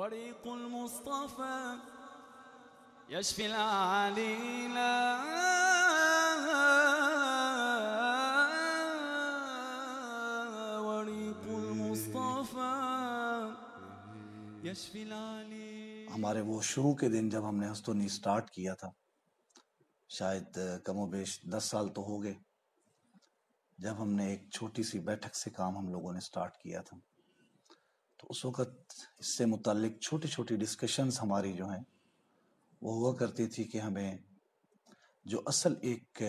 وريق المصطفى يشفي العليلا وريق المصطفى يشفي العليلا हमारे वो शुरू के दिन जब हमने हस्तोनी स्टार्ट किया था शायद कमो बेश दस साल तो हो गए जब हमने एक छोटी सी बैठक से काम हम लोगों ने स्टार्ट किया था तो उस वक़्त इससे मुतल छोटी छोटी डिस्कशंस हमारी जो हैं वो हुआ करती थी कि हमें जो असल एक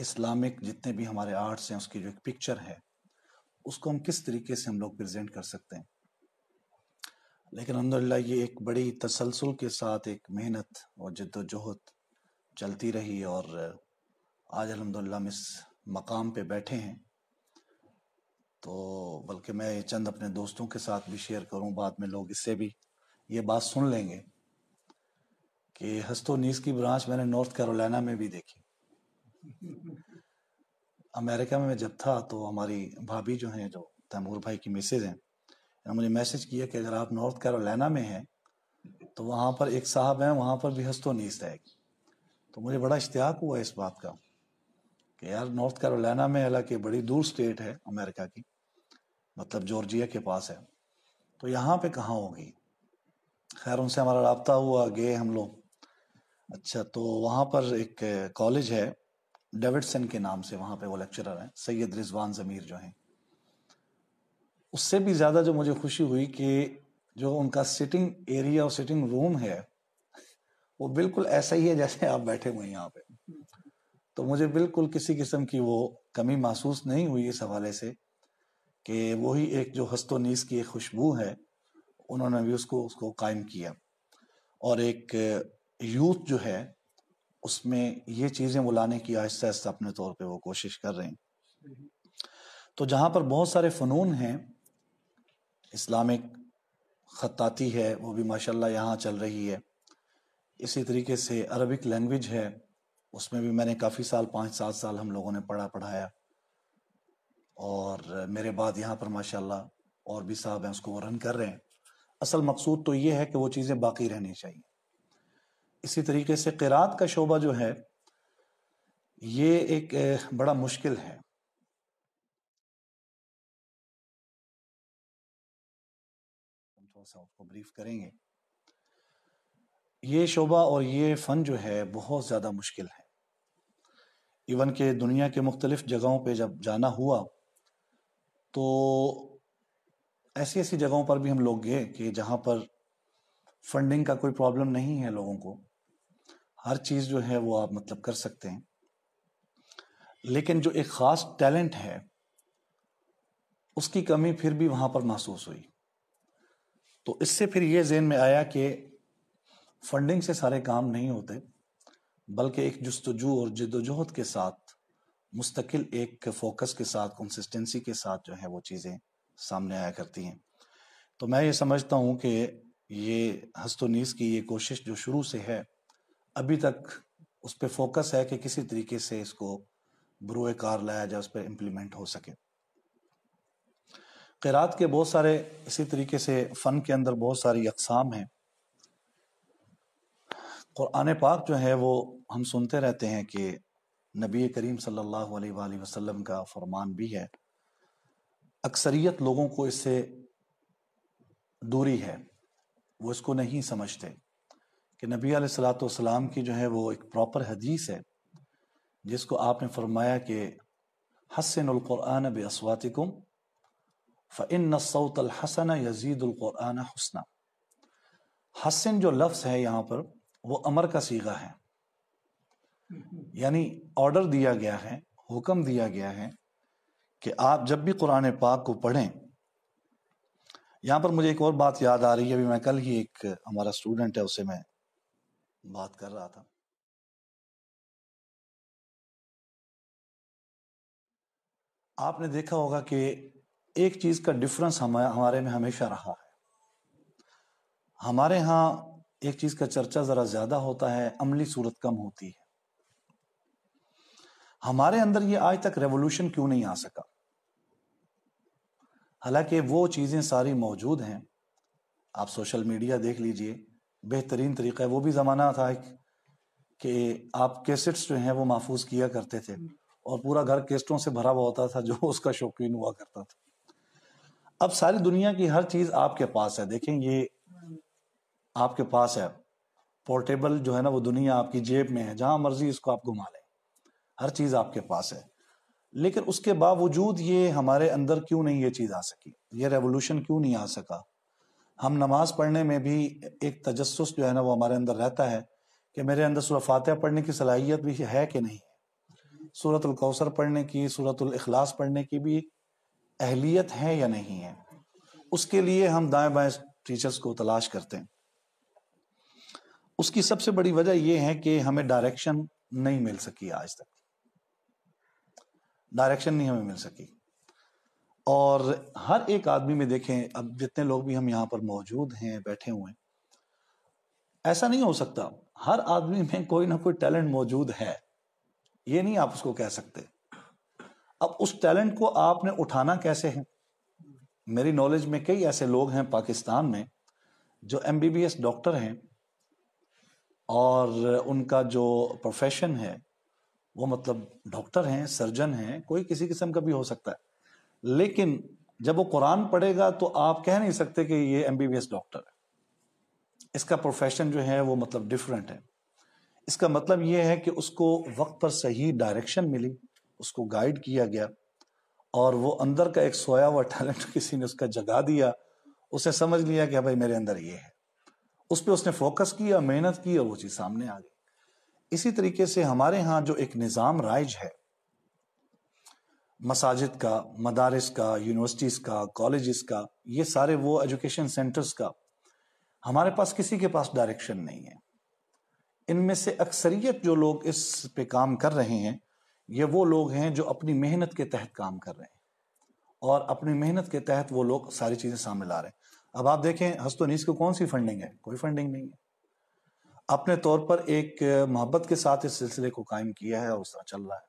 इस्लामिक जितने भी हमारे आर्ट्स हैं उसकी जो एक पिक्चर है उसको हम किस तरीके से हम लोग प्रेजेंट कर सकते हैं लेकिन अलहमदिल्ला ये एक बड़ी तसलसल के साथ एक मेहनत और जद्दोजहद चलती रही और आज अलहमदिल्ला हम इस मकाम पे बैठे हैं तो बल्कि मैं चंद अपने दोस्तों के साथ भी शेयर करूं बाद में लोग इससे भी ये बात सुन लेंगे कि हस्तोनीस की ब्रांच मैंने नॉर्थ कैरोलिना में भी देखी अमेरिका में मैं जब था तो हमारी भाभी जो हैं जो तैमूर भाई की मिसेज हैं मुझे मैसेज किया कि अगर आप नॉर्थ कैरोलिना में हैं तो वहाँ पर एक साहब हैं वहाँ पर भी हस्तोनीस है तो मुझे बड़ा इश्तियाक हुआ इस बात का कि यार नॉर्थ कैरोलिना में हालांकि बड़ी दूर स्टेट है अमेरिका की मतलब जॉर्जिया के पास है तो यहाँ पे कहाँ होगी खैर उनसे हमारा रबता हुआ गए हम लोग अच्छा तो वहाँ पर एक कॉलेज है डेविडसन के नाम से वहाँ पे वो लेक्चरर हैं सैयद रिजवान ज़मीर जो हैं उससे भी ज़्यादा जो मुझे खुशी हुई कि जो उनका सिटिंग एरिया और सिटिंग रूम है वो बिल्कुल ऐसा ही है जैसे आप बैठे हुए हैं यहाँ पे तो मुझे बिल्कुल किसी किस्म की वो कमी महसूस नहीं हुई इस हवाले से कि वही एक जो नीस की एक खुशबू है उन्होंने भी उसको उसको कायम किया और एक यूथ जो है उसमें ये चीज़ें बुलाने की आहिस्ता आहिस्ता अपने तौर पे वो कोशिश कर रहे हैं तो जहाँ पर बहुत सारे फ़नून हैं इस्लामिक ख़ताती है वो भी माशाल्लाह यहाँ चल रही है इसी तरीके से अरबिक लैंग्वेज है उसमें भी मैंने काफ़ी साल पाँच सात साल हम लोगों ने पढ़ा पढ़ाया और मेरे बाद यहाँ पर माशाल्लाह और भी साहब हैं उसको रन कर रहे हैं असल मकसूद तो ये है कि वो चीज़ें बाकी रहनी चाहिए इसी तरीके से किरात का शोबा जो है ये एक बड़ा मुश्किल है उसको ब्रीफ करेंगे ये शोबा और ये फ़न जो है बहुत ज़्यादा मुश्किल है इवन के दुनिया के मुख्तलिफ़ जगहों पे जब जाना हुआ तो ऐसी ऐसी जगहों पर भी हम लोग गए कि जहाँ पर फंडिंग का कोई प्रॉब्लम नहीं है लोगों को हर चीज़ जो है वो आप मतलब कर सकते हैं लेकिन जो एक ख़ास टैलेंट है उसकी कमी फिर भी वहाँ पर महसूस हुई तो इससे फिर ये जेन में आया कि फंडिंग से सारे काम नहीं होते बल्कि एक जस्तजू और जदोजहद के साथ मुस्तकिल एक फोकस के साथ कंसिस्टेंसी के साथ जो है वो चीज़ें सामने आया करती हैं तो मैं ये समझता हूँ कि ये हस्तोनीस की ये कोशिश जो शुरू से है अभी तक उस पर फोकस है कि किसी तरीके से इसको बुरुए कार लाया जाए उस पर इम्प्लीमेंट हो सके किरात के बहुत सारे इसी तरीके से फ़न के अंदर बहुत सारी अकसाम हैं कुरान पाक जो है वो हम सुनते रहते हैं कि नबी करीम सल्लल्लाहु अलैहि वसल्लम का फरमान भी है अक्सरियत लोगों को इससे दूरी है वो इसको नहीं समझते कि नबी सलाम की जो है वो एक प्रॉपर हदीस है जिसको आपने फरमाया कि हसनक़ुरान बसवातिकुम फ़िन सऊतलहसन यजीदुल्क़ुरान हसना हसन जो लफ्ज़ है यहाँ पर वो अमर का सीगा है यानी ऑर्डर दिया गया है हुक्म दिया गया है कि आप जब भी कुरान पाक को पढ़ें यहाँ पर मुझे एक और बात याद आ रही है अभी मैं कल ही एक हमारा स्टूडेंट है उससे मैं बात कर रहा था आपने देखा होगा कि एक चीज का डिफरेंस हम हमारे में हमेशा रहा है हमारे यहाँ एक चीज का चर्चा जरा ज्यादा होता है अमली सूरत कम होती है हमारे अंदर ये आज तक रेवोल्यूशन क्यों नहीं आ सका हालांकि वो चीज़ें सारी मौजूद हैं आप सोशल मीडिया देख लीजिए बेहतरीन तरीका है वो भी ज़माना था एक कि आप कैसेट्स जो हैं वो महफूज किया करते थे और पूरा घर कैसेटों से भरा हुआ होता था जो उसका शौकीन हुआ करता था अब सारी दुनिया की हर चीज़ आपके पास है देखें ये आपके पास है पोर्टेबल जो है ना वो दुनिया आपकी जेब में है जहां मर्जी इसको आप घुमा लें हर चीज आपके पास है लेकिन उसके बावजूद ये हमारे अंदर क्यों नहीं ये चीज आ सकी ये रेवोल्यूशन क्यों नहीं आ सका हम नमाज पढ़ने में भी एक तजस्स जो है ना वो हमारे अंदर रहता है कि मेरे अंदर सूरह फातह पढ़ने की सलाहियत भी है कि नहीं सूरत अलकौसर पढ़ने की सूरत अखलास पढ़ने की भी अहलियत है या नहीं है उसके लिए हम दाएं बाएं टीचर्स को तलाश करते हैं उसकी सबसे बड़ी वजह यह है कि हमें डायरेक्शन नहीं मिल सकी आज तक डायरेक्शन नहीं हमें मिल सकी और हर एक आदमी में देखें अब जितने लोग भी हम यहाँ पर मौजूद हैं बैठे हुए हैं ऐसा नहीं हो सकता हर आदमी में कोई ना कोई टैलेंट मौजूद है ये नहीं आप उसको कह सकते अब उस टैलेंट को आपने उठाना कैसे है मेरी नॉलेज में कई ऐसे लोग हैं पाकिस्तान में जो एम डॉक्टर हैं और उनका जो प्रोफेशन है वो मतलब डॉक्टर हैं सर्जन हैं कोई किसी किस्म का भी हो सकता है लेकिन जब वो कुरान पढ़ेगा तो आप कह नहीं सकते कि ये एम डॉक्टर है इसका प्रोफेशन जो है वो मतलब डिफरेंट है इसका मतलब ये है कि उसको वक्त पर सही डायरेक्शन मिली उसको गाइड किया गया और वो अंदर का एक सोया हुआ टैलेंट किसी ने उसका जगा दिया उसे समझ लिया कि हाँ भाई मेरे अंदर ये है उस पर उसने फोकस किया मेहनत की और वो चीज़ सामने आ गई इसी तरीके से हमारे यहाँ जो एक निज़ाम राइज है मसाजिद का मदारस का यूनिवर्सिटीज़ का कॉलेज़ का ये सारे वो एजुकेशन सेंटर्स का हमारे पास किसी के पास डायरेक्शन नहीं है इनमें से अक्सरियत जो लोग इस पे काम कर रहे हैं ये वो लोग हैं जो अपनी मेहनत के तहत काम कर रहे हैं और अपनी मेहनत के तहत वो लोग सारी चीज़ें सामने ला रहे हैं अब आप देखें हस्तोनीस को कौन सी फंडिंग है कोई फंडिंग नहीं है अपने तौर पर एक मोहब्बत के साथ इस सिलसिले को कायम किया है और उस तरह चल रहा है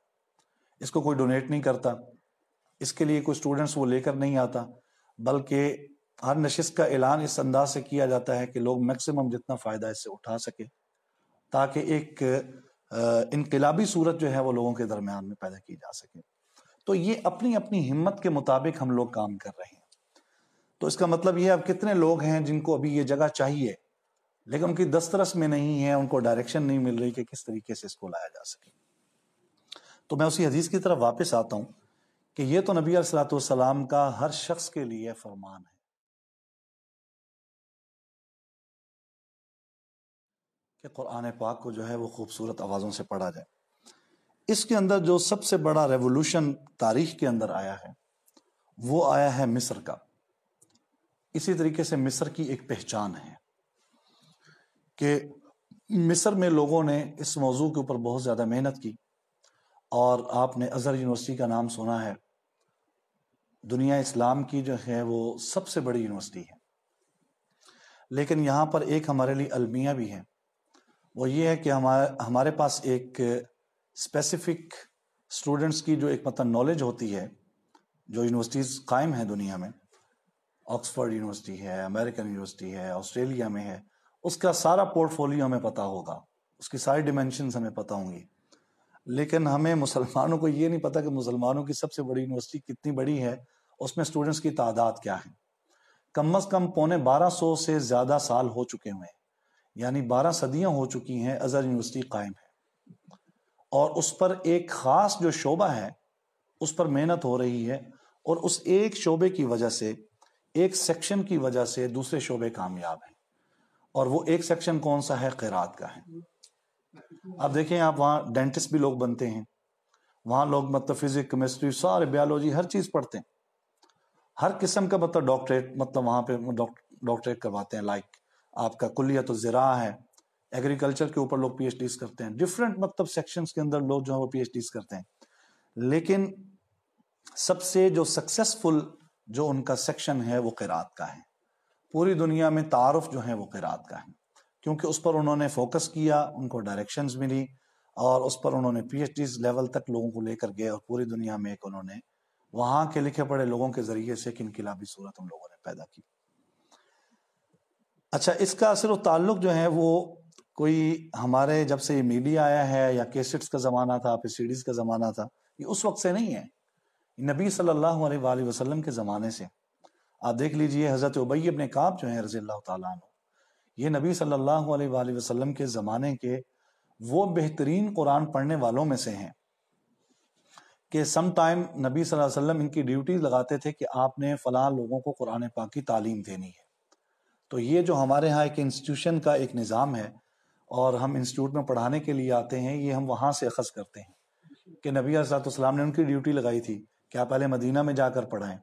इसको कोई डोनेट नहीं करता इसके लिए कोई स्टूडेंट्स वो लेकर नहीं आता बल्कि हर नशिस्त का ऐलान इस अंदाज से किया जाता है कि लोग मैक्सिमम जितना फ़ायदा इससे उठा सके ताकि एक इनकलाबी सूरत जो है वो लोगों के दरमियान में पैदा की जा सके तो ये अपनी अपनी हिम्मत के मुताबिक हम लोग काम कर रहे हैं तो इसका मतलब ये अब कितने लोग हैं जिनको अभी ये जगह चाहिए लेकिन उनकी दस्तरस में नहीं है उनको डायरेक्शन नहीं मिल रही कि किस तरीके से इसको लाया जा सके तो मैं उसी हदीस की तरफ वापस आता हूं कि ये तो नबी सलाम का हर शख्स के लिए फरमान है कि कुरान पाक को जो है वो खूबसूरत आवाज़ों से पढ़ा जाए इसके अंदर जो सबसे बड़ा रेवोल्यूशन तारीख के अंदर आया है वो आया है मिस्र का इसी तरीके से मिस्र की एक पहचान है कि मिस्र में लोगों ने इस मौजू के ऊपर बहुत ज़्यादा मेहनत की और आपने अज़हर यूनिवर्सिटी का नाम सुना है दुनिया इस्लाम की जो है वो सबसे बड़ी यूनिवर्सिटी है लेकिन यहाँ पर एक हमारे लिए अलमिया भी है वो ये है कि हमारे हमारे पास एक स्पेसिफिक स्टूडेंट्स की जो एक मतलब नॉलेज होती है जो यूनिवर्सिटीज़ कायम हैं दुनिया में ऑक्सफोर्ड यूनिवर्सिटी है अमेरिकन यूनिवर्सिटी है ऑस्ट्रेलिया में है उसका सारा पोर्टफोलियो हमें पता होगा उसकी सारी डिमेंशन हमें पता होंगी लेकिन हमें मुसलमानों को ये नहीं पता कि मुसलमानों की सबसे बड़ी यूनिवर्सिटी कितनी बड़ी है उसमें स्टूडेंट्स की तादाद क्या है कम अज कम पौने बारह सौ से ज्यादा साल हो चुके हुए हैं यानी बारह सदियां हो चुकी हैं अजहर यूनिवर्सिटी कायम है और उस पर एक खास जो शोबा है उस पर मेहनत हो रही है और उस एक शोबे की वजह से एक सेक्शन की वजह से दूसरे शोबे कामयाब है और वो एक सेक्शन कौन सा है खैरात का है अब देखें आप वहाँ डेंटिस्ट भी लोग बनते हैं वहाँ लोग मतलब फिजिक केमिस्ट्री सारे बायोलॉजी हर चीज़ पढ़ते हैं हर किस्म का मतलब डॉक्टरेट मतलब वहाँ पे डॉक्टरेट करवाते हैं लाइक आपका कुलिया तो ज़रा है एग्रीकल्चर के ऊपर लोग पी करते हैं डिफरेंट मतलब सेक्शंस के अंदर लोग जो है वो पी करते हैं लेकिन सबसे जो सक्सेसफुल जो उनका सेक्शन है वो किरात का है पूरी दुनिया में तारफ़ जो है वो किरात का है क्योंकि उस पर उन्होंने फोकस किया उनको डायरेक्शन मिली और उस पर उन्होंने पी लेवल तक लोगों को लेकर गए और पूरी दुनिया में एक उन्होंने वहाँ के लिखे पड़े लोगों के ज़रिए से एक इनकलाबी सूरत उन लोगों ने पैदा की अच्छा इसका सिर्फ ताल्लुक जो है वो कोई हमारे जब से ये मीडिया आया है या केसेट्स का ज़माना था फिर सीडीज़ का ज़माना था ये उस वक्त से नहीं है नबी सल्लल्लाहु अलैहि वसल्लम के ज़माने से आप देख लीजिए हज़रत उबई अपने काब जो है रजील तु ये नबी सल्लल्लाहु अलैहि वसल्लम के ज़माने के वो बेहतरीन कुरान पढ़ने वालों में से हैं कि सम टाइम नबी सल्लल्लाहु अलैहि वसल्लम इनकी ड्यूटी लगाते थे कि आपने फला लोगों को कुरान पाक की तालीम देनी है तो ये जो हमारे यहाँ एक इंस्टीट्यूशन का एक निज़ाम है और हम इंस्टीट्यूट में पढ़ाने के लिए आते हैं ये हम वहाँ से अखज़ करते हैं कि नबी सलाम ने उनकी ड्यूटी लगाई थी कि आप पहले मदीना में जाकर पढ़ाएं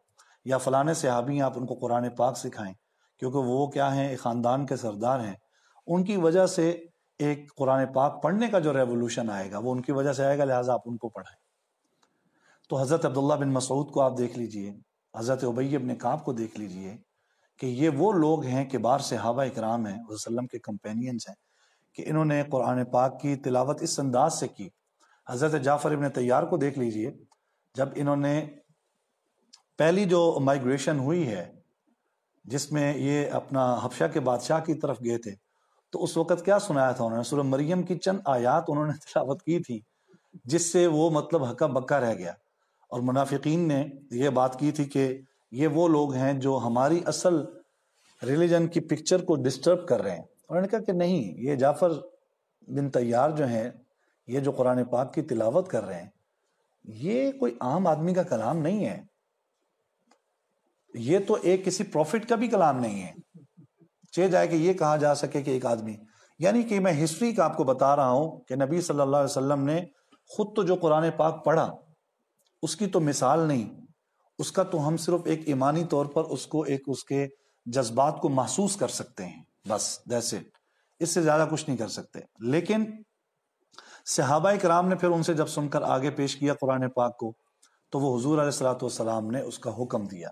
या फलाने सहाबी आप उनको कुरान पाक सिखाएं क्योंकि वो क्या हैं एक ख़ानदान के सरदार हैं उनकी वजह से एक कुरान पाक पढ़ने का जो रेवोल्यूशन आएगा वो उनकी वजह से आएगा लिहाजा आप उनको पढ़ाएं तो हज़रत अब्दुल्ला बिन मसूद को आप देख लीजिए हज़रत उबैय अपने काब को देख लीजिए कि ये वो लोग हैं कि बार सहाबा इकराम हैं वसल्लम के कंपेनियंस हैं कि इन्होंने कुरान पाक की तिलावत इस अंदाज से की हज़रत जाफ़र इबन तैयार को देख लीजिए जब इन्होंने पहली जो माइग्रेशन हुई है जिसमें ये अपना हफ्शा के बादशाह की तरफ गए थे तो उस वक़्त क्या सुनाया था उन्होंने सूर्य मरियम की चंद आयात उन्होंने तिलावत की थी जिससे वो मतलब हक्का बक्का रह गया और मुनाफिकीन ने यह बात की थी कि ये वो लोग हैं जो हमारी असल रिलीजन की पिक्चर को डिस्टर्ब कर रहे हैं उन्होंने कहा कि नहीं ये जाफ़र बिन तैयार जो हैं ये जो कुरान पाक की तिलावत कर रहे हैं ये कोई आम आदमी का कलाम नहीं है ये तो एक किसी प्रॉफिट का भी कलाम नहीं है चे जाए कि ये कहा जा सके कि एक आदमी यानी कि मैं हिस्ट्री का आपको बता रहा हूं कि नबी सल्लल्लाहु अलैहि वसल्लम ने खुद तो जो कुरान पाक पढ़ा उसकी तो मिसाल नहीं उसका तो हम सिर्फ एक ईमानी तौर पर उसको एक उसके जज्बात को महसूस कर सकते हैं बस दैट्स इट इससे ज्यादा कुछ नहीं कर सकते लेकिन सहाबा कराम ने फिर उनसे जब सुनकर आगे पेश किया कुरान पाक को तो वो हजूर सलाम ने उसका हुक्म दिया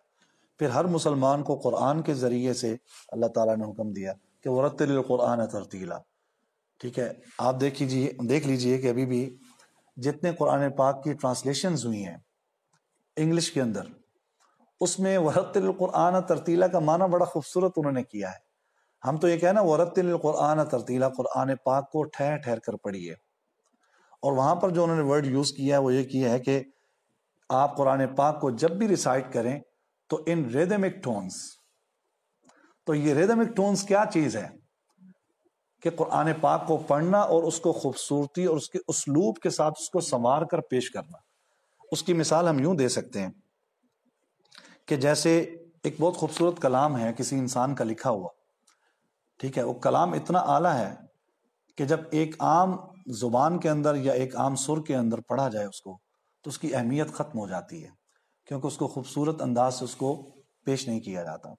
फिर हर मुसलमान को कुरान के ज़रिए से अल्लाह ताला ने हुक्म दिया कि वरतल कुरान तरतीला ठीक है आप देख लीजिए देख लीजिए कि अभी भी जितने कुरान पाक की ट्रांसलेशन हुई हैं इंग्लिश के अंदर उसमें वरतल कुरान तरतीला का माना बड़ा खूबसूरत उन्होंने किया है हम तो ये कहना वरतल कुरान तरतीला कुरान पाक को ठहर ठहर कर पढ़िए और वहाँ पर जो उन्होंने वर्ड यूज़ किया है वो ये किया है कि आप कुरान पाक को जब भी रिसाइट करें तो इन रेदमिक टोन्स तो ये रेदमिक टोन्स क्या चीज है कि कुरान पाक को पढ़ना और उसको खूबसूरती और उसके उसलूब के साथ उसको संवार कर पेश करना उसकी मिसाल हम यूं दे सकते हैं कि जैसे एक बहुत खूबसूरत कलाम है किसी इंसान का लिखा हुआ ठीक है वो कलाम इतना आला है कि जब एक आम जुबान के अंदर या एक आम सुर के अंदर पढ़ा जाए उसको तो उसकी अहमियत खत्म हो जाती है क्योंकि उसको खूबसूरत अंदाज से उसको पेश नहीं किया जाता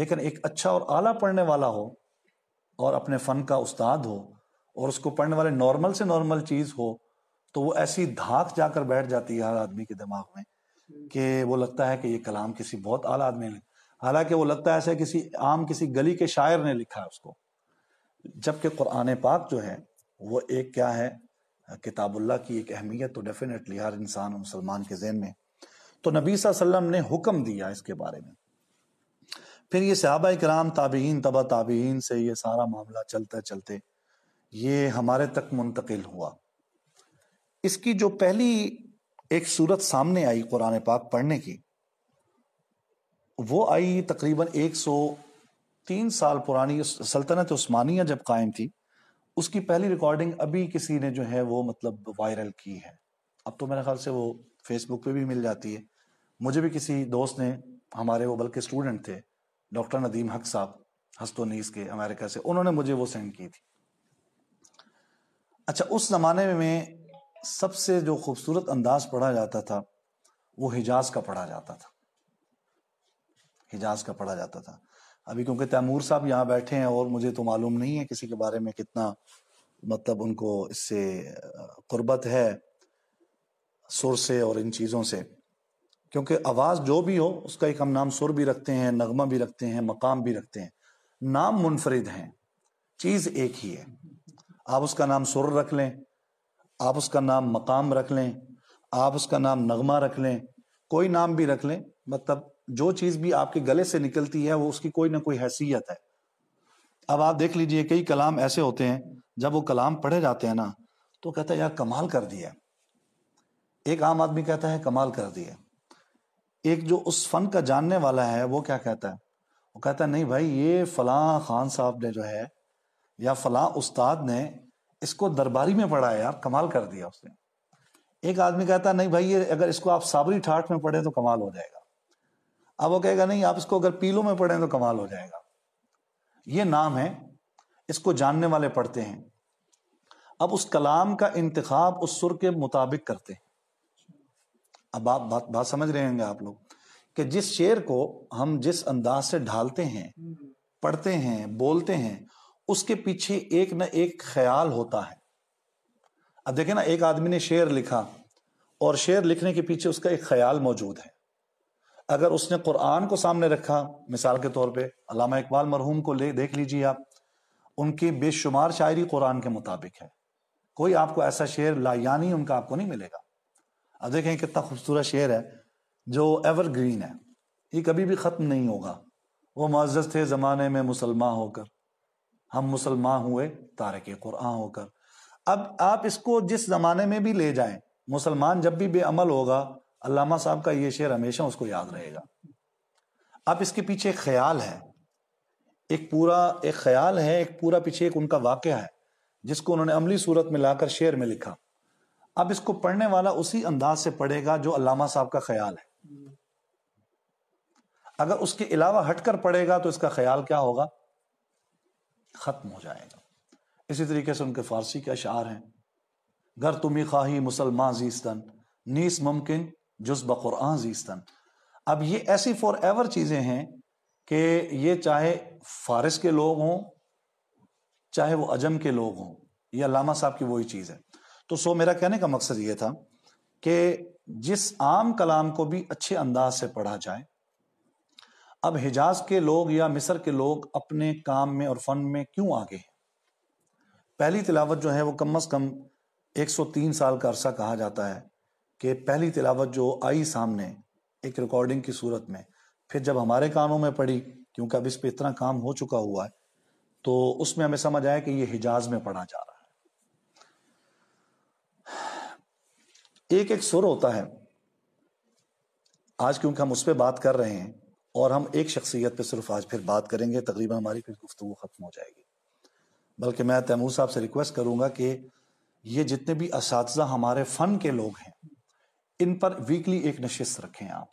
लेकिन एक अच्छा और आला पढ़ने वाला हो और अपने फ़न का उस्ताद हो और उसको पढ़ने वाले नॉर्मल से नॉर्मल चीज़ हो तो वो ऐसी धाक जाकर बैठ जाती है हर आदमी के दिमाग में कि वो लगता है कि ये कलाम किसी बहुत आला आदमी ने हालांकि वो लगता है ऐसे किसी आम किसी गली के शायर ने लिखा है उसको जबकि कुरान पाक जो है वो एक क्या है किताबुल्ला की एक अहमियत तो डेफिनेटली हर इंसान और मुसलमान के जहन में तो नबी वसल्लम ने हुक्म दिया इसके बारे में फिर ये सहाबा कराम ताबीन तबा ताबीन से ये सारा मामला चलते चलते ये हमारे तक मुंतकिल हुआ इसकी जो पहली एक सूरत सामने आई कुरान पाक पढ़ने की वो आई तकरीबन 103 साल पुरानी सल्तनत उस्मानिया जब कायम थी उसकी पहली रिकॉर्डिंग अभी किसी ने जो है वो मतलब वायरल की है अब तो मेरे ख्याल से वो फेसबुक पे भी मिल जाती है मुझे भी किसी दोस्त ने हमारे वो बल्कि स्टूडेंट थे डॉक्टर नदीम हक साहब हस्तोनीस के अमेरिका से उन्होंने मुझे वो सेंड की थी अच्छा उस ज़माने में सबसे जो खूबसूरत अंदाज पढ़ा जाता था वो हिजाज का पढ़ा जाता था हिजाज का पढ़ा जाता था अभी क्योंकि तैमूर साहब यहाँ बैठे हैं और मुझे तो मालूम नहीं है किसी के बारे में कितना मतलब उनको इससे कुर्बत है सुर से और इन चीज़ों से क्योंकि आवाज़ जो भी हो उसका एक हम नाम सुर भी रखते हैं नगमा भी रखते हैं मकाम भी रखते हैं नाम मुनफरद हैं चीज़ एक ही है आप उसका नाम सुर रख लें आप उसका नाम मकाम रख लें आप उसका नाम नगमा रख लें कोई नाम भी रख लें मतलब जो चीज़ भी आपके गले से निकलती है वो उसकी कोई ना कोई हैसियत है अब आप देख लीजिए कई कलाम ऐसे होते हैं जब वो कलाम पढ़े जाते हैं ना तो कहता है यार कमाल कर दिया एक आम आदमी कहता है कमाल कर दिया एक जो उस फन का जानने वाला है वो क्या कहता है वो कहता है नहीं भाई ये फलां खान साहब ने जो है या फलां उस्ताद ने इसको दरबारी में पढ़ा है यार कमाल कर दिया उसने एक आदमी कहता है नहीं भाई ये अगर इसको आप साबरी ठाठ में पढ़ें तो कमाल हो जाएगा अब वो कहेगा नहीं आप इसको अगर पीलो में पढ़ें तो कमाल हो जाएगा ये नाम है इसको जानने वाले पढ़ते हैं अब उस कलाम का इंतखाब उस सुर के मुताबिक करते हैं अब आप बात बात समझ रहे होंगे आप लोग कि जिस शेर को हम जिस अंदाज से ढालते हैं पढ़ते हैं बोलते हैं उसके पीछे एक ना एक ख्याल होता है अब देखे ना एक आदमी ने शेर लिखा और शेर लिखने के पीछे उसका एक ख्याल मौजूद है अगर उसने कुरान को सामने रखा मिसाल के तौर पे अलामा इकबाल मरहूम को ले देख लीजिए आप उनकी बेशुमार शायरी कुरान के मुताबिक है कोई आपको ऐसा शेर लायानी उनका आपको नहीं मिलेगा अब देखें कितना खूबसूरत शेर है जो एवर ग्रीन है ये कभी भी ख़त्म नहीं होगा वो मज़्ज़ थे ज़माने में मुसलमान होकर हम मुसलमान हुए तारक क़ुरान होकर अब आप इसको जिस ज़माने में भी ले जाएं मुसलमान जब भी बेअमल होगा अल्लामा साहब का ये शेर हमेशा उसको याद रहेगा अब इसके पीछे एक ख्याल है एक पूरा एक ख्याल है एक पूरा पीछे एक उनका वाक़ है जिसको उन्होंने अमली सूरत में लाकर शेर में लिखा अब इसको पढ़ने वाला उसी अंदाज से पढ़ेगा जो अलामा साहब का ख्याल है अगर उसके अलावा हटकर पढ़ेगा तो इसका ख्याल क्या होगा खत्म हो जाएगा इसी तरीके से उनके फारसी के अशार हैं गर तुम्हें खाही मुसलमान जीस्तन नीस मुमकिन जुज बकुरान जीस्तन अब ये ऐसी फॉर एवर चीज़ें हैं कि ये चाहे फारस के लोग हों चाहे वो अजम के लोग हों या लामा साहब की वही चीज़ है तो सो मेरा कहने का मकसद ये था कि जिस आम कलाम को भी अच्छे अंदाज से पढ़ा जाए अब हिजाज के लोग या मिस्र के लोग अपने काम में और फन में क्यों आगे हैं पहली तिलावत जो है वो कम अज़ कम 103 साल का अरसा कहा जाता है कि पहली तिलावत जो आई सामने एक रिकॉर्डिंग की सूरत में फिर जब हमारे कानों में पड़ी क्योंकि अब इस पर इतना काम हो चुका हुआ है तो उसमें हमें समझ आया कि ये हिजाज में पढ़ा जा रहा है एक एक सुर होता है आज क्योंकि हम उस पर बात कर रहे हैं और हम एक शख्सियत पे सिर्फ आज फिर बात करेंगे तकरीबन हमारी फिर गुफ्तु ख़त्म हो जाएगी बल्कि मैं तैमूर साहब से रिक्वेस्ट करूंगा कि ये जितने भी इस हमारे फ़न के लोग हैं इन पर वीकली एक नशिस्त रखें आप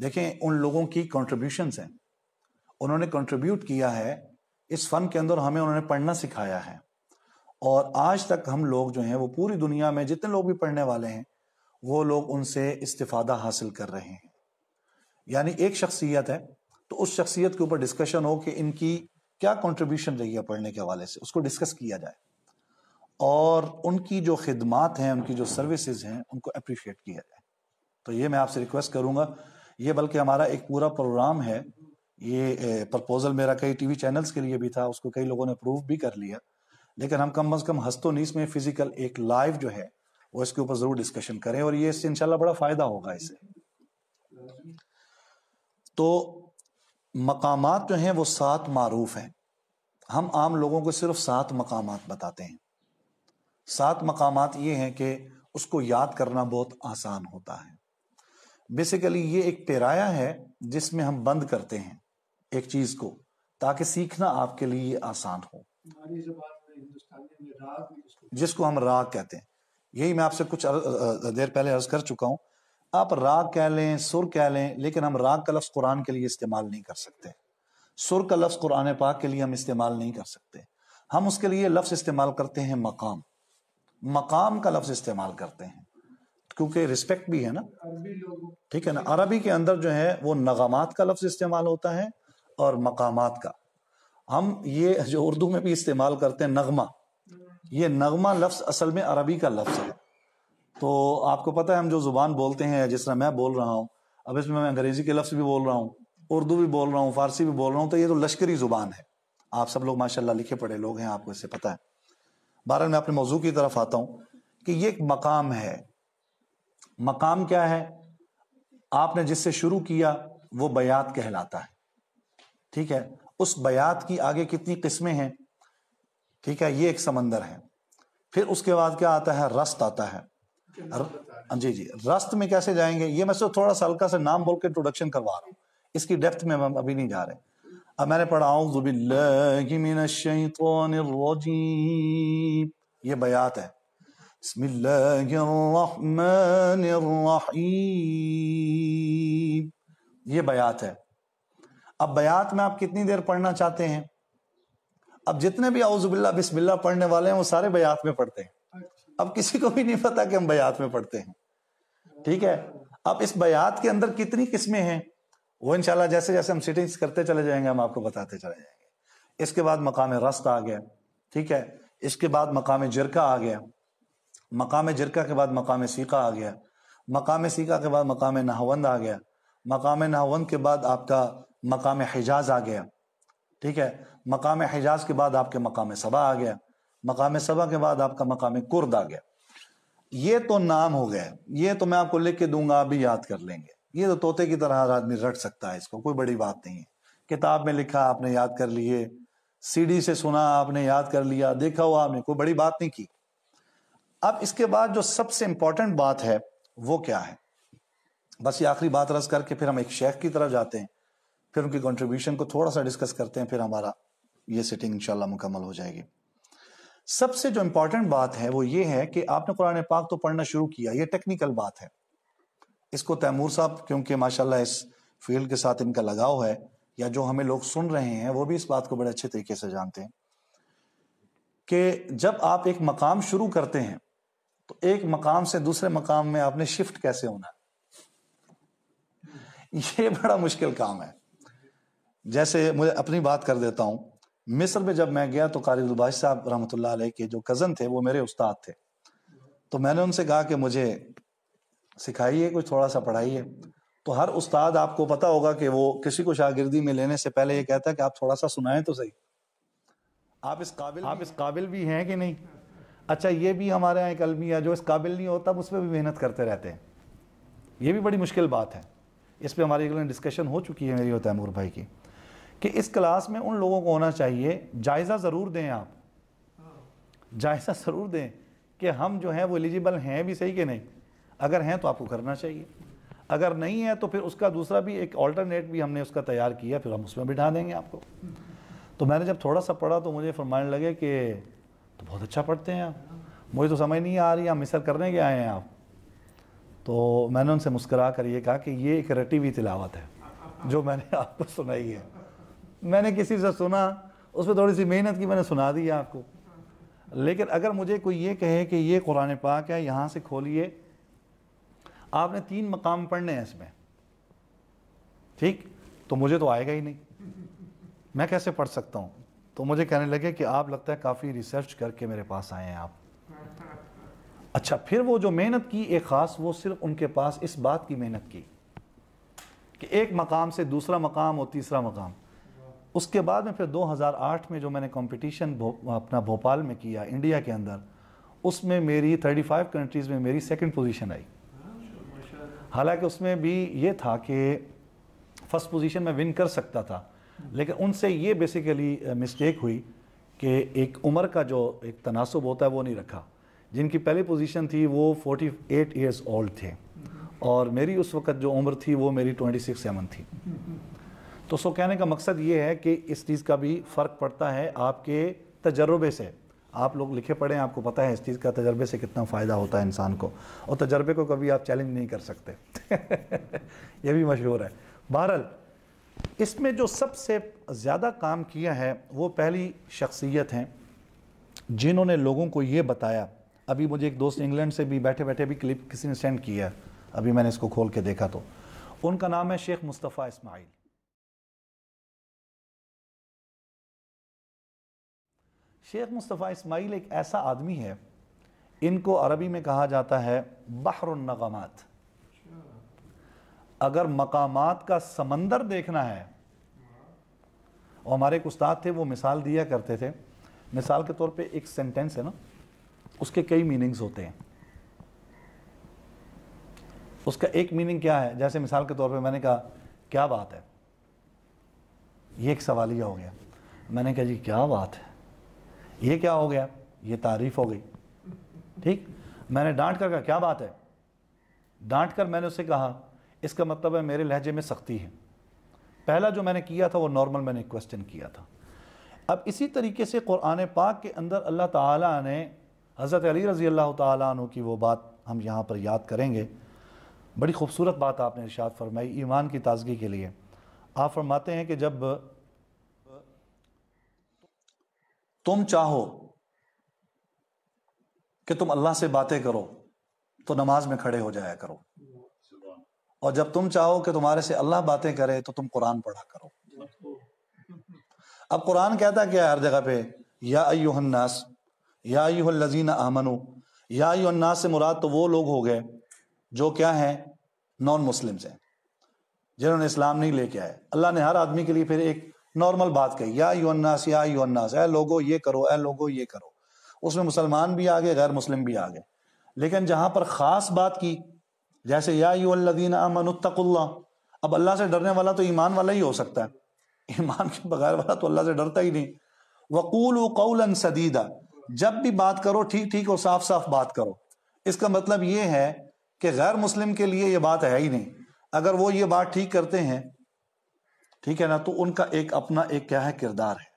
देखें उन लोगों की कॉन्ट्रीब्यूशन हैं उन्होंने कंट्रीब्यूट किया है इस फ़न के अंदर हमें उन्होंने पढ़ना सिखाया है और आज तक हम लोग जो हैं वो पूरी दुनिया में जितने लोग भी पढ़ने वाले हैं वो लोग उनसे इस्तीफादा हासिल कर रहे हैं यानी एक शख्सियत है तो उस शख्सियत के ऊपर डिस्कशन हो कि इनकी क्या कंट्रीब्यूशन रही है पढ़ने के हवाले से उसको डिस्कस किया जाए और उनकी जो खिदमत हैं उनकी जो सर्विसेज हैं उनको अप्रिशिएट किया जाए तो ये मैं आपसे रिक्वेस्ट करूँगा ये बल्कि हमारा एक पूरा प्रोग्राम है ये प्रपोजल मेरा कई टीवी चैनल्स के लिए भी था उसको कई लोगों ने अप्रूव भी कर लिया लेकिन हम कम अज कम हस्तो नीस में फिजिकल एक लाइव जो है वो इसके ऊपर जरूर डिस्कशन करें और ये इससे इनशाला बड़ा फायदा होगा इसे तो मकाम जो हैं वो सात मारूफ हैं हम आम लोगों को सिर्फ सात मकाम बताते हैं सात मकाम ये हैं कि उसको याद करना बहुत आसान होता है बेसिकली ये एक पेराया है जिसमें हम बंद करते हैं एक चीज को ताकि सीखना आपके लिए आसान हो जिसको हम राग कहते हैं यही मैं आपसे कुछ देर पहले अर्ज कर चुका हूँ आप राग कह लें सुर कह लें लेकिन हम राग का लफ्ज़ कुरान के लिए इस्तेमाल नहीं कर सकते सुर का लफ्ज़ कुरान पाक के लिए हम इस्तेमाल नहीं कर सकते हम उसके लिए लफ्ज़ इस्तेमाल करते हैं मकाम मकाम का लफ्ज़ इस्तेमाल करते हैं क्योंकि रिस्पेक्ट भी है ना ठीक है ना अरबी के अंदर जो है वो नगामात का लफ्ज़ इस्तेमाल होता है और मकामात का हम ये जो उर्दू में भी इस्तेमाल करते हैं नगमा ये नगमा लफ्ज़ असल में अरबी का लफ्ज़ है तो आपको पता है हम जो ज़ुबान बोलते हैं जिस तरह मैं बोल रहा हूँ अब इसमें मैं अंग्रेज़ी के लफ्ज़ भी बोल रहा हूँ उर्दू भी बोल रहा हूँ फारसी भी बोल रहा हूँ तो ये तो लश्करी ज़ुबान है आप सब लोग माशाल्लाह लिखे पढ़े लोग हैं आपको इससे पता है बहरहाल मैं अपने मौजू की तरफ आता हूँ कि ये एक मकाम है मकाम क्या है आपने जिससे शुरू किया वो बयात कहलाता है ठीक है उस बयात की आगे कितनी किस्में हैं ठीक है ये एक समंदर है फिर उसके बाद क्या आता है रस्त आता है हाँ जी जी रस्त में कैसे जाएंगे ये मैं सिर्फ थोड़ा सा हल्का से नाम बोल के इंट्रोडक्शन करवा रहा हूँ इसकी डेप्थ में हम अभी नहीं जा रहे अब मैंने पढ़ा ये बयात है ये बयात है अब बयात में आप कितनी देर पढ़ना चाहते हैं अब जितने भी आउजबिल्ला बिस्मिल्ला पढ़ने वाले हैं वो सारे बयात में पढ़ते हैं अब किसी को भी नहीं पता कि हम बयात में पढ़ते हैं ठीक है अब इस बयात के अंदर कितनी किस्में हैं वो इनशाला जैसे जैसे हम सिटिंग्स करते चले जाएंगे हम आपको बताते चले जाएंगे इसके बाद मकाम रस्त आ गया ठीक है इसके बाद मकाम जरका आ गया मकाम जरका के बाद मकाम सीका आ गया मकाम सीका के बाद मकाम नाहवंद आ गया मकाम नाहवंद के बाद आपका मकाम हिजाज आ गया ठीक है मकाम हिजाज के बाद आपके मकाम सबा आ गया मकाम सबा के बाद आपका मकाम कुर्द आ गया ये तो नाम हो गया ये तो मैं आपको लिख के दूंगा आप भी याद कर लेंगे ये तो तोते की तरह आदमी रट सकता है इसको कोई बड़ी बात नहीं है किताब में लिखा आपने याद कर लिए सीडी से सुना आपने याद कर लिया देखा हुआ आपने कोई बड़ी बात नहीं की अब इसके बाद जो सबसे इंपॉर्टेंट बात है वो क्या है बस ये आखिरी बात रस करके फिर हम एक शेख की तरफ जाते हैं फिर उनकी कंट्रीब्यूशन को थोड़ा सा डिस्कस करते हैं फिर हमारा ये सिटिंग इंशाल्लाह मुकम्मल हो जाएगी सबसे जो इंपॉर्टेंट बात है वो ये है कि आपने कुरान पाक तो पढ़ना शुरू किया ये टेक्निकल बात है इसको तैमूर साहब क्योंकि माशाल्लाह इस फील्ड के साथ इनका लगाव है या जो हमें लोग सुन रहे हैं वो भी इस बात को बड़े अच्छे तरीके से जानते हैं कि जब आप एक मकाम शुरू करते हैं तो एक मकाम से दूसरे मकाम में आपने शिफ्ट कैसे होना ये बड़ा मुश्किल काम है जैसे मुझे अपनी बात कर देता हूँ मिस्र में जब मैं गया तो कारी गुलबाश साहब रहमत के जो कज़न थे वो मेरे उस्ताद थे तो मैंने उनसे कहा कि मुझे सिखाइए कुछ थोड़ा सा पढ़ाइए तो हर उस्ताद आपको पता होगा कि वो किसी को शागिर्दी में लेने से पहले ये कहता है कि आप थोड़ा सा सुनाएं तो सही आप इस काबिल आप इस काबिल भी हैं कि नहीं अच्छा ये भी हमारे यहाँ एक अलमिया जो इस काबिल नहीं होता उस पर भी मेहनत करते रहते हैं ये भी बड़ी मुश्किल बात है इस पर हमारी डिस्कशन हो चुकी है मेरी और तैमूर भाई की कि इस क्लास में उन लोगों को होना चाहिए जायज़ा ज़रूर दें आप हाँ। जायज़ा ज़रूर दें कि हम जो हैं वो एलिजिबल हैं भी सही कि नहीं अगर हैं तो आपको करना चाहिए अगर नहीं है तो फिर उसका दूसरा भी एक ऑल्टरनेट भी हमने उसका तैयार किया फिर हम उसमें बिठा देंगे आपको हम्म। तो मैंने जब थोड़ा सा पढ़ा तो मुझे फरमाने लगे कि तो बहुत अच्छा पढ़ते हैं आप मुझे तो समझ नहीं आ रही आप मिसर करने के आए हैं आप तो मैंने उनसे मुस्करा कर ये कहा कि ये एक रटी हुई तिलावत है जो मैंने आपको सुनाई है मैंने किसी से सुना उस पर थोड़ी सी मेहनत की मैंने सुना दी आपको लेकिन अगर मुझे कोई ये कहे कि ये कुरान पाक है यहाँ से खोलिए आपने तीन मकाम पढ़ने हैं इसमें ठीक तो मुझे तो आएगा ही नहीं मैं कैसे पढ़ सकता हूँ तो मुझे कहने लगे कि आप लगता है काफ़ी रिसर्च करके मेरे पास आए हैं आप अच्छा फिर वो जो मेहनत की एक ख़ास वो सिर्फ उनके पास इस बात की मेहनत की कि एक मकाम से दूसरा मकाम और तीसरा मकाम उसके बाद में फिर 2008 में जो मैंने कंपटीशन भो, अपना भोपाल में किया इंडिया के अंदर उसमें मेरी 35 कंट्रीज़ में मेरी सेकंड पोजीशन आई हालांकि उसमें भी ये था कि फर्स्ट पोजीशन में विन कर सकता था लेकिन उनसे ये बेसिकली मिस्टेक हुई कि एक उम्र का जो एक तनासब होता है वो नहीं रखा जिनकी पहली पोजीशन थी वो 48 एट ईयर्स ओल्ड थे और मेरी उस वक्त जो उम्र थी वो मेरी ट्वेंटी सेवन थी तो सो कहने का मकसद ये है कि इस चीज़ का भी फ़र्क पड़ता है आपके तजर्बे से आप लोग लिखे पढ़े आपको पता है इस चीज़ का तजर्बे से कितना फ़ायदा होता है इंसान को और तजर्बे को कभी आप चैलेंज नहीं कर सकते ये भी मशहूर है बहरल इसमें जो सबसे ज़्यादा काम किया है वो पहली शख्सियत हैं जिन्होंने लोगों को ये बताया अभी मुझे एक दोस्त इंग्लैंड से भी बैठे बैठे भी क्लिप किसी ने सेंड किया अभी मैंने इसको खोल के देखा तो उनका नाम है शेख मुस्तफ़ा इस्माइल शेख मुस्तफ़ा इसमाइल एक ऐसा आदमी है इनको अरबी में कहा जाता है बहरनगमात अगर मकामात का समंदर देखना है और हमारे एक उस्ताद थे वो मिसाल दिया करते थे मिसाल के तौर पे एक सेंटेंस है ना उसके कई मीनिंग्स होते हैं उसका एक मीनिंग क्या है जैसे मिसाल के तौर पे मैंने कहा क्या बात है ये एक सवालिया हो गया मैंने कहा जी क्या बात है ये क्या हो गया ये तारीफ हो गई ठीक मैंने डांट कर कहा क्या बात है डांट कर मैंने उसे कहा इसका मतलब है मेरे लहजे में सख्ती है पहला जो मैंने किया था वो नॉर्मल मैंने क्वेश्चन किया था अब इसी तरीके से क़ुरान पाक के अंदर अल्लाह ताला ने हज़रत अली रज़ी अल्लाह तु की वो बात हम यहाँ पर याद करेंगे बड़ी खूबसूरत बात आपने इर्शाद फरमाई ईमान की ताज़गी के लिए आप फरमाते हैं कि जब तुम चाहो कि तुम अल्लाह से बातें करो तो नमाज में खड़े हो जाया करो और जब तुम चाहो कि तुम्हारे से अल्लाह बातें करे तो तुम कुरान पढ़ा करो अब कुरान कहता क्या हर जगह पे या अयुहन्नास या अयुहल्लजीन आमनु या अयुहन्नास से मुराद तो वो लोग हो गए जो क्या हैं नॉन मुस्लिम्स हैं जिन्होंने इस्लाम नहीं लेके आए अल्लाह ने हर आदमी के लिए फिर एक नॉर्मल बात कही या अन्नास या अन्नास ए लोगो ये करो ए लोगो ये करो उसमें मुसलमान भी आ गए गैर मुस्लिम भी आ गए लेकिन जहां पर खास बात की जैसे या यूल्लदीन अमनतकुल्ला अब अल्लाह से डरने वाला तो ईमान वाला ही हो सकता है ईमान के बगैर वाला तो अल्लाह से डरता ही नहीं वकूल कौलन सदीदा जब भी बात करो ठीक ठीक और साफ साफ बात करो इसका मतलब ये है कि गैर मुस्लिम के लिए ये बात है ही नहीं अगर वो ये बात ठीक करते हैं ठीक है ना तो उनका एक अपना एक क्या है किरदार है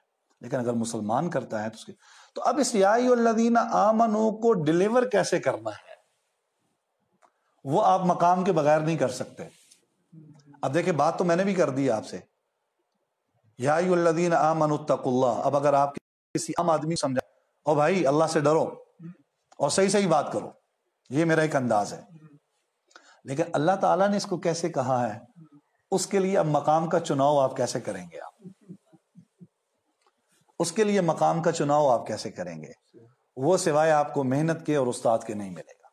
लेकिन अगर मुसलमान करता है तो उसके तो अब इस यादीना आमनो को डिलीवर कैसे करना है वो आप मकाम के बगैर नहीं कर सकते अब देखिए बात तो मैंने भी कर दी आपसे यादीन आमनुतकुल्ला अब अगर आप किसी आम आदमी समझा ओ भाई अल्लाह से डरो और सही सही बात करो ये मेरा एक अंदाज है लेकिन अल्लाह ताला ने इसको कैसे कहा है उसके लिए अब मकाम का चुनाव आप कैसे करेंगे आप उसके लिए मकाम का चुनाव आप कैसे करेंगे वो सिवाय आपको मेहनत के और उस्ताद के नहीं मिलेगा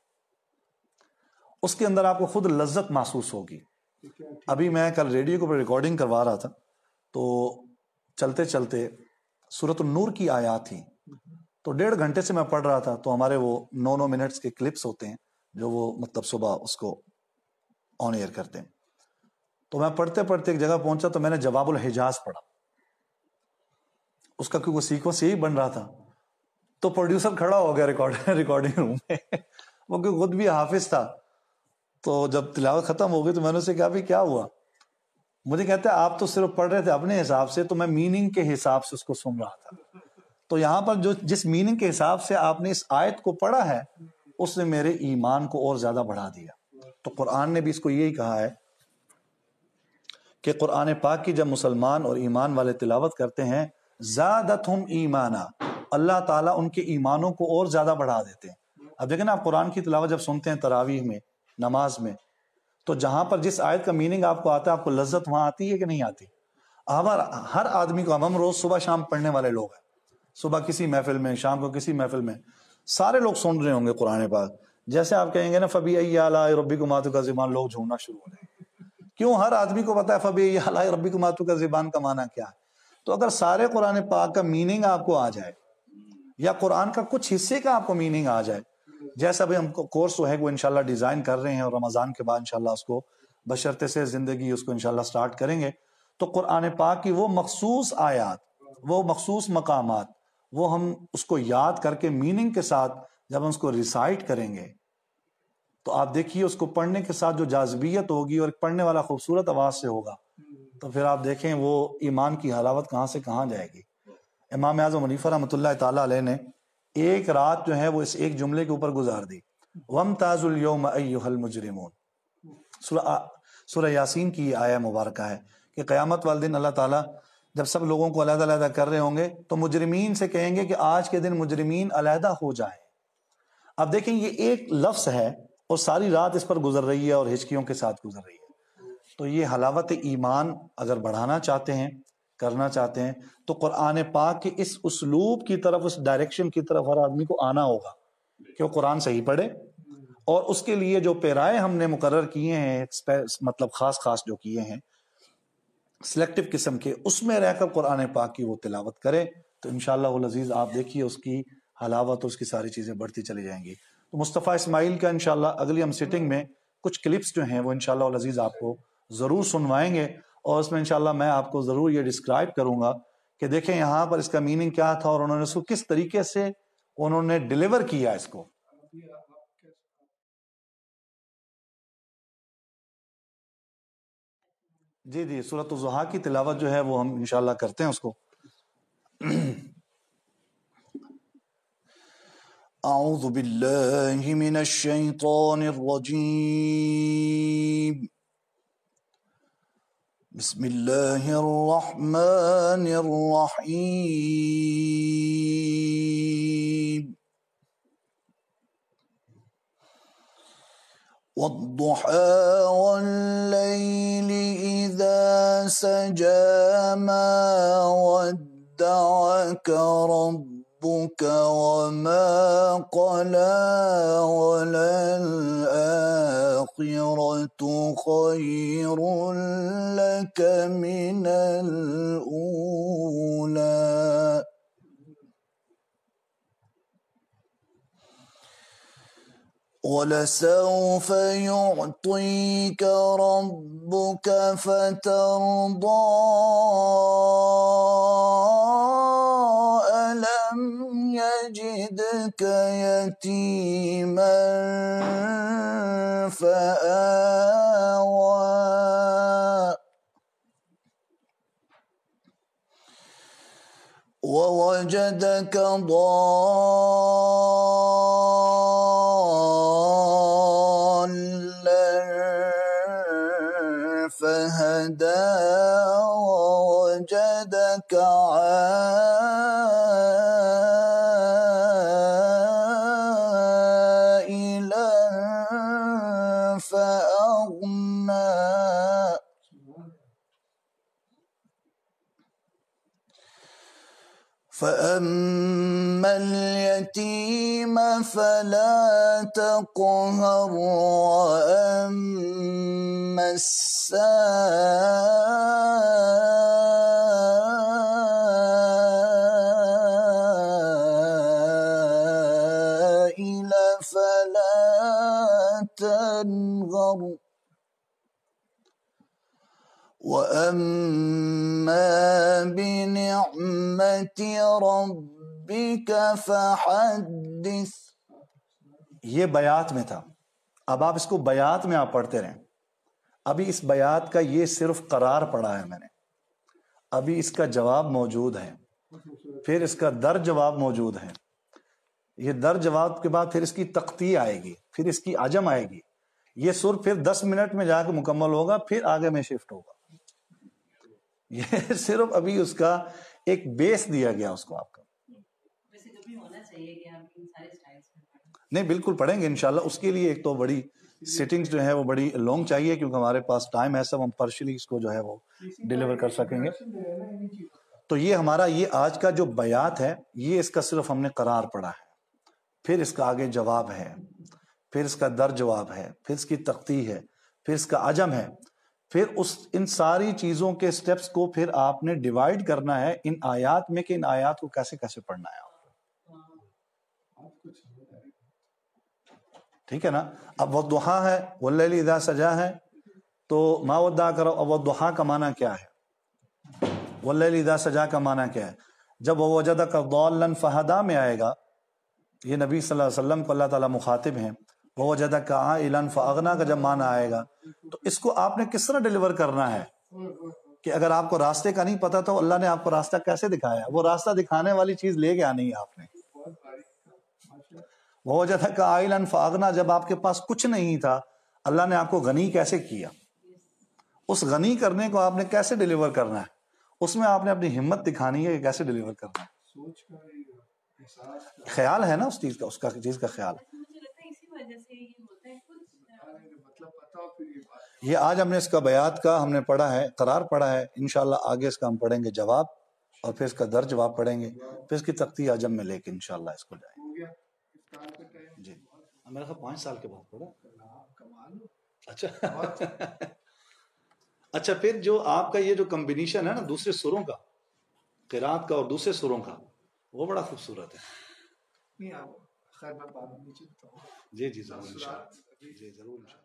उसके अंदर आपको खुद लज्जत महसूस होगी अभी मैं कल रेडियो को रिकॉर्डिंग करवा रहा था तो चलते चलते सूरत नूर की आयात थी तो डेढ़ घंटे से मैं पढ़ रहा था तो हमारे वो नौ नौ मिनट्स के क्लिप्स होते हैं जो वो मतलब सुबह उसको ऑन एयर करते हैं तो मैं पढ़ते पढ़ते एक जगह पहुंचा तो मैंने जवाबुल हिजाज पढ़ा उसका क्योंकि वो सीक्वेंस यही बन रहा था तो प्रोड्यूसर खड़ा हो गया रिकॉर्ड रिकॉर्डिंग रूम में वो क्योंकि खुद भी हाफिज था तो जब तिलावत खत्म हो गई तो मैंने उसे कहा भी क्या हुआ मुझे कहते आप तो सिर्फ पढ़ रहे थे अपने हिसाब से तो मैं मीनिंग के हिसाब से उसको सुन रहा था तो यहाँ पर जो जिस मीनिंग के हिसाब से आपने इस आयत को पढ़ा है उसने मेरे ईमान को और ज्यादा बढ़ा दिया तो कुरान ने भी इसको यही कहा है कि कुरान पाक की जब मुसलमान और ईमान वाले तिलावत करते हैं ज़्यादत हम ईमाना अल्लाह ताला उनके ईमानों को और ज़्यादा बढ़ा देते हैं अब देखें ना आप कुरान की तिलावत जब सुनते हैं तरावीह में नमाज में तो जहां पर जिस आयत का मीनिंग आपको आता है आपको लज्जत वहाँ आती है कि नहीं आती हमार हर आदमी को हम हम रोज़ सुबह शाम पढ़ने वाले लोग हैं सुबह किसी महफिल में शाम को किसी महफिल में सारे लोग सुन रहे होंगे कुरान पाक जैसे आप कहेंगे ना फबी अय्या रबी को मातु का जिमान लोग झूमना शुरू हो जाएंगे क्यों हर आदमी को पता है फबी अला रबी को का जबान का माना क्या है तो अगर सारे कुरान पाक का मीनिंग आपको आ जाए या कुरान का कुछ हिस्से का आपको मीनिंग आ जाए जैसा भी हमको कोर्स जो है वो इनशाला डिजाइन कर रहे हैं और रमजान के बाद इनशाला उसको बशरते से जिंदगी उसको इनशाला स्टार्ट करेंगे तो कुरान पाक की वो मखसूस आयात वो मखसूस मकाम वो हम उसको याद करके मीनिंग के साथ जब हम उसको रिसाइट करेंगे तो आप देखिए उसको पढ़ने के साथ जो जाजबियत होगी और पढ़ने वाला खूबसूरत आवाज़ से होगा हम्म। तो फिर आप देखें वो ईमान की हलावत कहाँ से कहाँ जाएगी इमाम आजम हनीफा रमत तै ने एक रात जो है वो इस एक जुमले के ऊपर गुजार दी वम ताजुलयोमल सुर यासीन की आया मुबारक है कि क़्यामत वाले दिन अल्लाह ताला जब सब लोगों को अलहदा अलहदा कर रहे होंगे तो मुजरमीन से कहेंगे कि आज के दिन मुजरमीन अलहदा हो जाए अब देखें ये एक लफ्स है और सारी रात इस पर गुजर रही है और हिचकियों के साथ गुजर रही है तो ये हलावत ईमान अगर बढ़ाना चाहते हैं करना चाहते हैं तो कुरान पाक के इस उसलूब की तरफ उस डायरेक्शन की तरफ हर आदमी को आना होगा कि वो कुरान सही पढ़े और उसके लिए जो पेराए हमने मुकर किए हैं मतलब खास खास जो किए हैं सिलेक्टिव किस्म के उसमें रहकर कुरान पाक की वो तिलावत करें तो इनशालाजीज आप देखिए उसकी हलावत उसकी सारी चीज़ें बढ़ती चली जाएंगी तो मुस्तफ़ा इसमाइल का इनशाला अगली हम सिटिंग में कुछ क्लिप्स जो हैं वो इन अजीज़ आपको ज़रूर सुनवाएंगे और उसमें इन मैं आपको ज़रूर ये डिस्क्राइब करूँगा कि देखें यहाँ पर इसका मीनिंग क्या था और उन्होंने इसको किस तरीके से उन्होंने डिलीवर किया इसको जी जी सूरत जुहा की तिलावत जो है वो हम इनशाला करते हैं उसको أعوذ بالله من الشيطان الرجيم بسم الله الرحمن الرحيم والضحى والليل إذا سجى ما ودعك رب ربك وما قلى وللآخرة خير لك من الأولى ولسوف يعطيك ربك فترضى ألم يجدك يتيما فآوى ووجدك ضار ضلا فهدى ووجدك عائلا فأغنى فأما اليتيم فلا تقهر وأما السائل فلا تنهر وأما بنعمة ربك فحدث ये बयात में था अब आप इसको बयात में आप पढ़ते रहें अभी इस बयात का ये सिर्फ करार पढ़ा है मैंने अभी इसका जवाब मौजूद है फिर इसका दर जवाब मौजूद है ये दर जवाब के बाद फिर इसकी तख्ती आएगी फिर इसकी आजम आएगी ये सुर फिर दस मिनट में जाकर मुकम्मल होगा फिर आगे में शिफ्ट होगा ये सिर्फ अभी उसका एक बेस दिया गया उसको आपका नहीं बिल्कुल पढ़ेंगे इनशाला उसके लिए एक तो बड़ी सिटिंग्स जो है वो बड़ी लॉन्ग चाहिए क्योंकि हमारे पास टाइम है सब हम पार्शली इसको जो है वो डिलीवर कर सकेंगे तो ये हमारा ये आज का जो बयात है ये इसका सिर्फ हमने करार पढ़ा है फिर इसका आगे जवाब है फिर इसका दर जवाब है फिर इसकी तख्ती है फिर इसका अजम है फिर उस इन सारी चीज़ों के स्टेप्स को फिर आपने डिवाइड करना है इन आयात में कि इन आयात को कैसे कैसे पढ़ना है ठीक है ना अब दुहा है वल्लैली सजा है तो मा करो अब दुहा का माना क्या है वल्लैली सजा का माना क्या है जब वजद कौलन फहदा में आएगा ये नबी सल्लल्लाहु अलैहि वसल्लम को अल्लाह ताला मुखातिब हैं वजद का इलन फ़गना का जब माना आएगा तो इसको आपने किस तरह डिलीवर करना है कि अगर आपको रास्ते का नहीं पता तो अल्लाह ने आपको रास्ता कैसे दिखाया वो रास्ता दिखाने वाली चीज़ लेके आनी है आपने वजह का आइलन फागना जब आपके पास कुछ नहीं था अल्लाह ने आपको गनी कैसे किया उस गनी करने को आपने कैसे डिलीवर करना है उसमें आपने अपनी हिम्मत दिखानी है कि कैसे डिलीवर करना है ख्याल है ना उस चीज का उसका चीज का ख्याल मतलब ये आज हमने इसका बयात का हमने पढ़ा है करार पढ़ा है इनशाला आगे इसका हम पढ़ेंगे जवाब और फिर इसका दर्ज जवाब पढ़ेंगे फिर इसकी तख्ती आजम में लेके इनशाला इसको जाए जी मेरा ख्याल पाँच साल के बाद अच्छा अच्छा फिर जो आपका ये जो कम्बिनेशन है ना दूसरे सुरों का किरात का और दूसरे सुरों का वो बड़ा खूबसूरत है जी जी जरूर जी जरूर